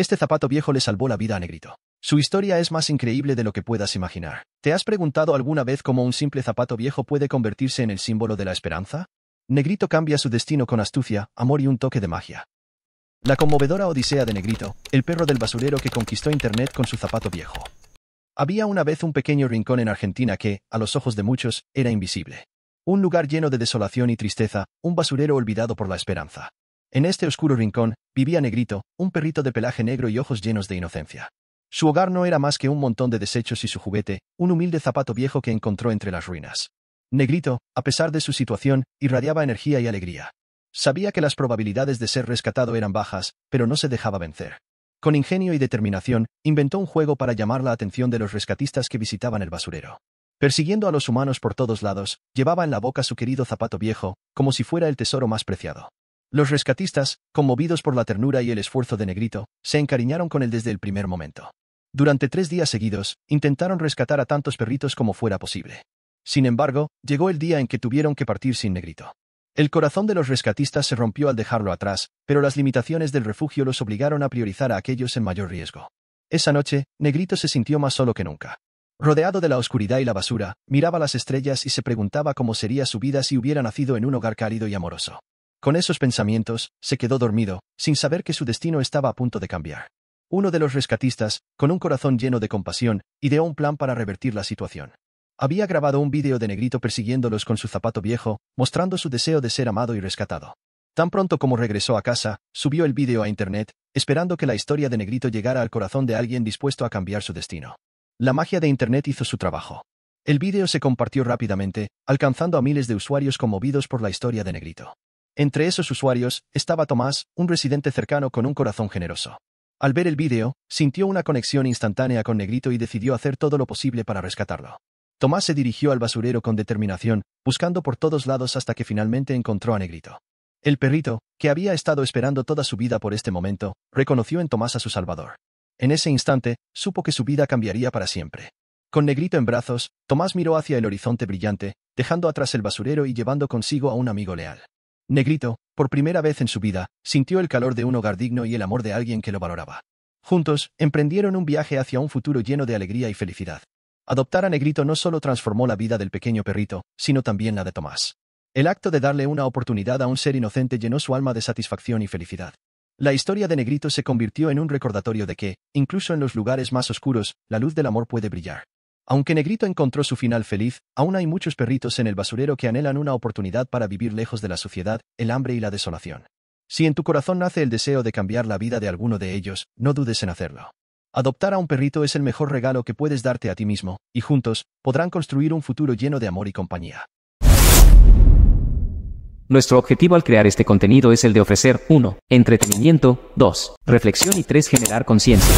Este zapato viejo le salvó la vida a Negrito. Su historia es más increíble de lo que puedas imaginar. ¿Te has preguntado alguna vez cómo un simple zapato viejo puede convertirse en el símbolo de la esperanza? Negrito cambia su destino con astucia, amor y un toque de magia. La conmovedora odisea de Negrito, el perro del basurero que conquistó Internet con su zapato viejo. Había una vez un pequeño rincón en Argentina que, a los ojos de muchos, era invisible. Un lugar lleno de desolación y tristeza, un basurero olvidado por la esperanza. En este oscuro rincón, vivía Negrito, un perrito de pelaje negro y ojos llenos de inocencia. Su hogar no era más que un montón de desechos y su juguete, un humilde zapato viejo que encontró entre las ruinas. Negrito, a pesar de su situación, irradiaba energía y alegría. Sabía que las probabilidades de ser rescatado eran bajas, pero no se dejaba vencer. Con ingenio y determinación, inventó un juego para llamar la atención de los rescatistas que visitaban el basurero. Persiguiendo a los humanos por todos lados, llevaba en la boca su querido zapato viejo, como si fuera el tesoro más preciado. Los rescatistas, conmovidos por la ternura y el esfuerzo de Negrito, se encariñaron con él desde el primer momento. Durante tres días seguidos, intentaron rescatar a tantos perritos como fuera posible. Sin embargo, llegó el día en que tuvieron que partir sin Negrito. El corazón de los rescatistas se rompió al dejarlo atrás, pero las limitaciones del refugio los obligaron a priorizar a aquellos en mayor riesgo. Esa noche, Negrito se sintió más solo que nunca. Rodeado de la oscuridad y la basura, miraba las estrellas y se preguntaba cómo sería su vida si hubiera nacido en un hogar cálido y amoroso. Con esos pensamientos, se quedó dormido, sin saber que su destino estaba a punto de cambiar. Uno de los rescatistas, con un corazón lleno de compasión, ideó un plan para revertir la situación. Había grabado un vídeo de Negrito persiguiéndolos con su zapato viejo, mostrando su deseo de ser amado y rescatado. Tan pronto como regresó a casa, subió el vídeo a internet, esperando que la historia de Negrito llegara al corazón de alguien dispuesto a cambiar su destino. La magia de internet hizo su trabajo. El vídeo se compartió rápidamente, alcanzando a miles de usuarios conmovidos por la historia de Negrito. Entre esos usuarios estaba Tomás, un residente cercano con un corazón generoso. Al ver el vídeo, sintió una conexión instantánea con Negrito y decidió hacer todo lo posible para rescatarlo. Tomás se dirigió al basurero con determinación, buscando por todos lados hasta que finalmente encontró a Negrito. El perrito, que había estado esperando toda su vida por este momento, reconoció en Tomás a su salvador. En ese instante, supo que su vida cambiaría para siempre. Con Negrito en brazos, Tomás miró hacia el horizonte brillante, dejando atrás el basurero y llevando consigo a un amigo leal. Negrito, por primera vez en su vida, sintió el calor de un hogar digno y el amor de alguien que lo valoraba. Juntos, emprendieron un viaje hacia un futuro lleno de alegría y felicidad. Adoptar a Negrito no solo transformó la vida del pequeño perrito, sino también la de Tomás. El acto de darle una oportunidad a un ser inocente llenó su alma de satisfacción y felicidad. La historia de Negrito se convirtió en un recordatorio de que, incluso en los lugares más oscuros, la luz del amor puede brillar. Aunque Negrito encontró su final feliz, aún hay muchos perritos en el basurero que anhelan una oportunidad para vivir lejos de la suciedad, el hambre y la desolación. Si en tu corazón nace el deseo de cambiar la vida de alguno de ellos, no dudes en hacerlo. Adoptar a un perrito es el mejor regalo que puedes darte a ti mismo, y juntos, podrán construir un futuro lleno de amor y compañía. Nuestro objetivo al crear este contenido es el de ofrecer 1. Entretenimiento, 2. Reflexión y 3. Generar conciencia.